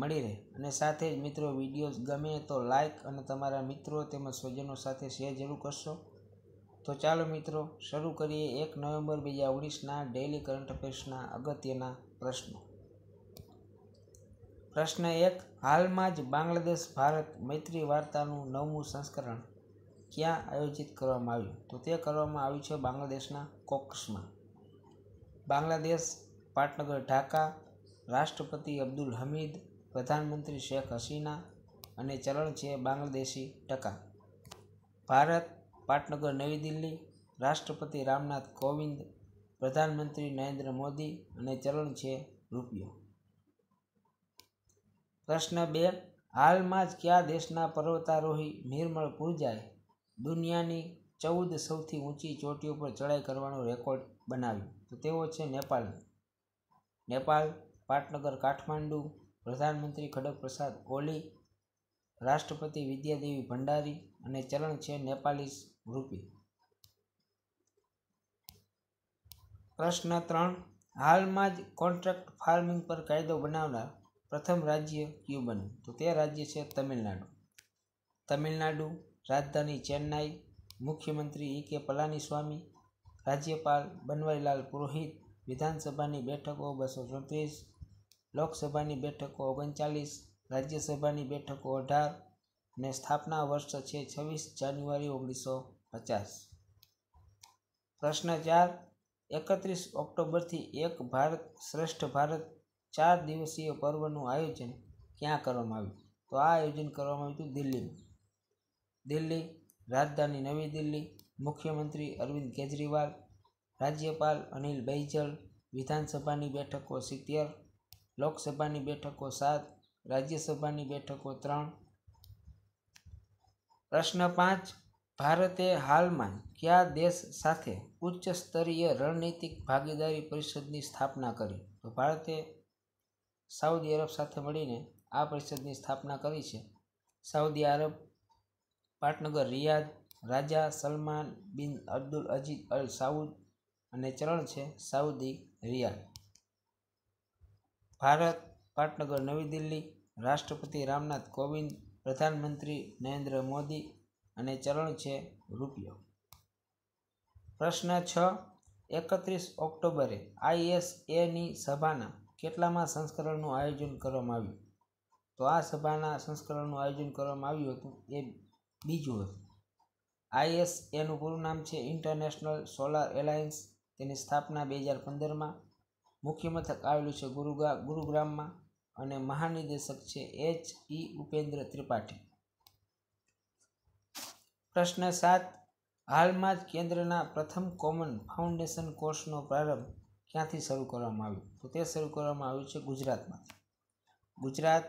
મળી રહે અને સાથે જ મિત્રો વિડીયો ગમે તો લાઇક અને તમારા મિત્રો તેમજ સ્વજનો સાથે શેર જરૂર કરશો તો ચાલો મિત્રો શરૂ કરીએ એક નવેમ્બર બે હજાર ઓગણીસના ડેઇલી કરંટ અફેર્સના અગત્યના પ્રશ્નો પ્રશ્ન એક હાલમાં જ બાંગ્લાદેશ ભારત મૈત્રી વાર્તાનું નવમું સંસ્કરણ ક્યાં આયોજિત કરવામાં આવ્યું તો તે કરવામાં આવ્યું છે બાંગ્લાદેશના કોક્સમાં બાંગ્લાદેશ પાટનગર ઢાકા રાષ્ટ્રપતિ અબ્દુલ હમીદ પ્રધાનમંત્રી શેખ હસીના અને ચલણ છે બાંગ્લાદેશી ટકા ભારત પાટનગર નવી દિલ્હી રાષ્ટ્રપતિ રામનાથ કોવિંદ પ્રધાનમંત્રી નરેન્દ્ર મોદી અને ચલણ છે રૂપિયો પ્રશ્ન બે હાલમાં જ કયા દેશના પર્વતારોહી નિર્મળ પૂર્જાએ દુનિયાની ચૌદ સૌથી ઊંચી ચોટીઓ પર ચડાઈ કરવાનો રેકોર્ડ બનાવ્યો તો તેઓ છે નેપાલનો નેપાળ પાટનગર કાઠમાંડુ પ્રધાનમંત્રી ખડક પ્રસાદ ઓલી રાષ્ટ્રપતિ વિદ્યાદેવી ભંડારી અને ચલણ છે નેપાલીસ રૂપી પ્રશ્ન ત્રણ હાલમાં જ કોન્ટ્રાક્ટ ફાર્મિંગ પર કાયદો બનાવનાર પ્રથમ રાજ્ય કયું બન્યું તો તે રાજ્ય છે તમિલનાડુ તમિલનાડુ રાજધાની ચેન્નાઈ મુખ્યમંત્રી ઈ કે પલાનીસ્વામી રાજ્યપાલ બનવારીલાલ પુરોહિત વિધાનસભાની બેઠકો બસો ચોત્રીસ લોકસભાની બેઠકો ઓગણચાલીસ રાજ્યસભાની બેઠકો અઢાર અને સ્થાપના વર્ષ છે છવ્વીસ જાન્યુઆરી ઓગણીસો પચાસ પ્રશ્ન ચાર એકત્રીસ ઓક્ટોબરથી એક ભારત શ્રેષ્ઠ ભારત ચાર દિવસીય પર્વનું આયોજન ક્યાં કરવામાં આવ્યું તો આ આયોજન કરવામાં આવ્યું હતું દિલ્હીમાં દિલ્હી રાજધાની નવી દિલ્હી મુખ્યમંત્રી અરવિંદ કેજરીવાલ રાજ્યપાલ અનિલ બૈજલ વિધાનસભાની બેઠકો સિત્તેર લોકસભાની બેઠકો સાત રાજ્યસભાની બેઠકો ત્રણ પ્રશ્ન પાંચ ભારતે હાલમાં કયા દેશ સાથે ઉચ્ચ સ્તરીય રણનીતિક ભાગીદારી પરિષદની સ્થાપના કરી તો ભારતે સાઉદી અરબ સાથે મળીને આ પરિષદની સ્થાપના કરી છે સાઉદી અરબ પાટનગર રિયાદ રાજા સલમાન બિન અબ્દુલ અજીત અલ સાઉદ અને ચરણ છે સાઉદી રિયાદ ભારત પાટનગર નવી દિલ્હી રાષ્ટ્રપતિ રામનાથ કોવિંદ પ્રધાનમંત્રી નરેન્દ્ર મોદી અને ચલણ છે રૂપિયો પ્રશ્ન છ એકત્રીસ ઓક્ટોબરે આઈએસએની સભાના કેટલામાં સંસ્કરણનું આયોજન કરવામાં આવ્યું તો આ સભાના સંસ્કરણનું આયોજન કરવામાં આવ્યું હતું એ બીજું હતું આઈએસએનું પૂરું નામ છે ઇન્ટરનેશનલ સોલાર એલાયન્સ તેની સ્થાપના બે હજાર પંદરમાં મુખ્ય મથક આવેલું છે ગુરુગા ગુરુગ્રામમાં અને મહાનિદેશક છે એચ ઇ ઉપેન્દ્ર ત્રિપાઠી પ્રશ્ન સાત હાલમાં જ કેન્દ્રના પ્રથમ કોમન ફાઉન્ડેશન કોર્સનો પ્રારંભ ક્યાંથી શરૂ કરવામાં આવ્યો તો તે શરૂ કરવામાં આવ્યું છે ગુજરાતમાં ગુજરાત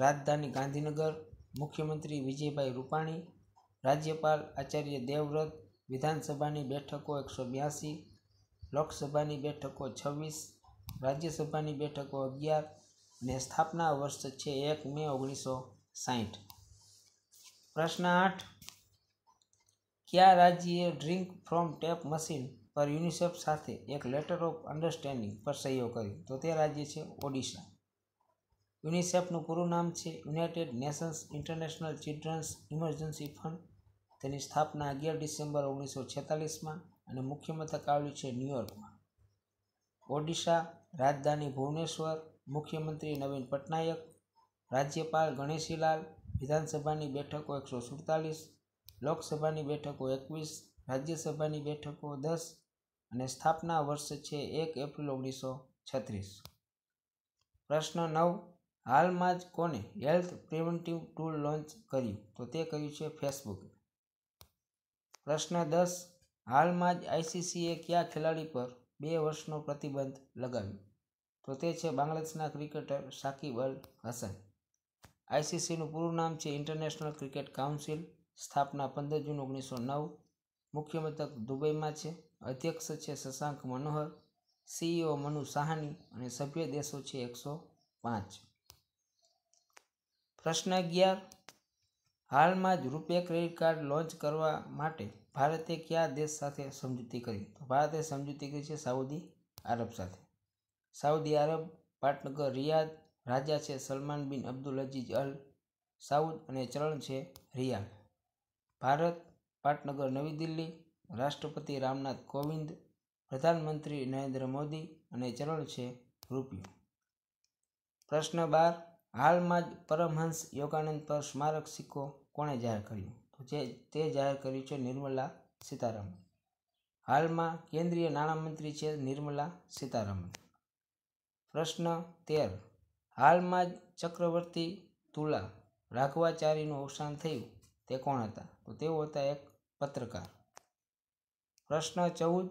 રાજધાની ગાંધીનગર મુખ્યમંત્રી વિજયભાઈ રૂપાણી રાજ્યપાલ આચાર્ય દેવવ્રત વિધાનસભાની બેઠકો એકસો બ્યાસી લોકસભાની બેઠકો છવ્વીસ રાજ્યસભાની બેઠકો અગિયાર ને સ્થાપના વર્ષ છે એક મે ઓગણીસો સાહીઠ પ્રશ્ન આઠ કયા રાજ્યએ ડ્રિંક ફ્રોમ ટેપ મશીન પર યુનિસેફ સાથે એક લેટર ઓફ અન્ડરસ્ટેન્ડિંગ પર સહીઓ કરી તો તે રાજ્ય છે ઓડિશા યુનિસેફનું પૂરું નામ છે United Nations International Children's Emergency Fund તેની સ્થાપના અગિયાર ડિસેમ્બર ઓગણીસો છેતાલીસમાં અને મુખ્ય મથક આવ્યું છે ન્યુયોર્કમાં ઓડિશા રાજધાની ભુવનેશ્વર મુખ્યમંત્રી નવીન પટનાયક રાજ્યપાલ ગણેશીલાલ વિધાનસભાની બેઠકો એકસો સુડતાલીસ લોકસભાની બેઠકો એકવીસ રાજ્યસભાની બેઠકો દસ અને સ્થાપના વર્ષ છે એક એપ્રિલ ઓગણીસો છત્રીસ પ્રશ્ન નવ હાલમાં જ કોને હેલ્થ પ્રિવેન્ટિવ ટૂલ લોન્ચ કર્યું તો તે કર્યું છે ફેસબુક પ્રશ્ન દસ હાલમાં જ આઈસીસીએ કયા ખેલાડી પર બે વર્ષનો પ્રતિબંધ લગાવ્યો તો તે છે બાંગ્લાદેશના ક્રિકેટર શાકિબ અલ હસન આઈસીસીનું પૂરું નામ છે ઇન્ટરનેશનલ ક્રિકેટ કાઉન્સિલ સ્થાપના પંદર જૂન ઓગણીસો નવ મુખ્ય મથક દુબઈમાં છે અધ્યક્ષ છે શશાંક મનોહર સીઈઓ મનુ સાહાની અને સભ્ય દેશો છે એકસો પાંચ પ્રશ્ન અગિયાર હાલમાં જ રૂપે ક્રેડિટ કાર્ડ લોન્ચ કરવા માટે ભારતે કયા દેશ સાથે સમજૂતી કરી તો ભારતે સમજૂતી કરી છે સાઉદી આરબ સાથે સાઉદી આરબ પાટનગર રિયાદ રાજા છે સલમાન બિન અબ્દુલ અજીઝ અલ સાઉદ અને ચરણ છે રિયાદ ભારત પાટનગર નવી દિલ્હી રાષ્ટ્રપતિ રામનાથ કોવિંદ પ્રધાનમંત્રી નરેન્દ્ર મોદી અને ચરણ છે રૂપિયો પ્રશ્ન બાર હાલમાં જ પરમહંસ યોગાનંદ પર સ્મારક સિક્કો કોણે જાહેર કર્યું તો જે તે જાહેર કર્યું છે નિર્મલા સીતારમણ હાલમાં કેન્દ્રીય નાણામંત્રી છે નિર્મલા સીતારમણ પ્રશ્ન તેર હાલમાં જ ચક્રવર્તી તુલા રાઘવાચાર્યનું અવસાન થયું તે કોણ હતા તો તેઓ હતા એક પત્રકાર પ્રશ્ન ચૌદ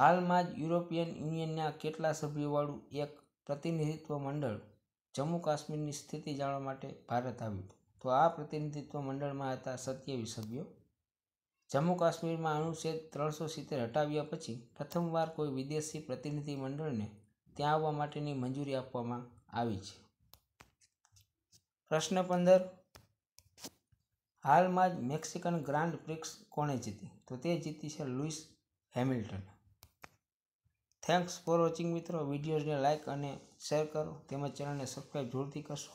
હાલમાં જ યુરોપિયન યુનિયનના કેટલા સભ્યોવાળું એક પ્રતિનિધિત્વ મંડળ જમ્મુ કાશ્મીરની સ્થિતિ જાણવા માટે ભારત આવ્યું તો આ પ્રતિનિધિત્વ મંડળમાં હતા સત્યાવીસ સભ્યો જમ્મુ કાશ્મીરમાં અનુચ્છેદ ત્રણસો સિત્તેર હટાવ્યા પછી પ્રથમવાર કોઈ વિદેશી પ્રતિનિધિ મંડળને ત્યાં આવવા માટેની મંજૂરી આપવામાં આવી છે પ્રશ્ન પંદર હાલમાં જ મેક્સિકન ગ્રાન્ડ પ્રિક્સ કોણે જીતી તો તે જીતી છે Lewis Hamilton thanks for watching મિત્રો વિડીયોઝને લાઇક અને શેર કરો તેમજ ચેનલને સબસ્ક્રાઈબ જરૂરથી કરશો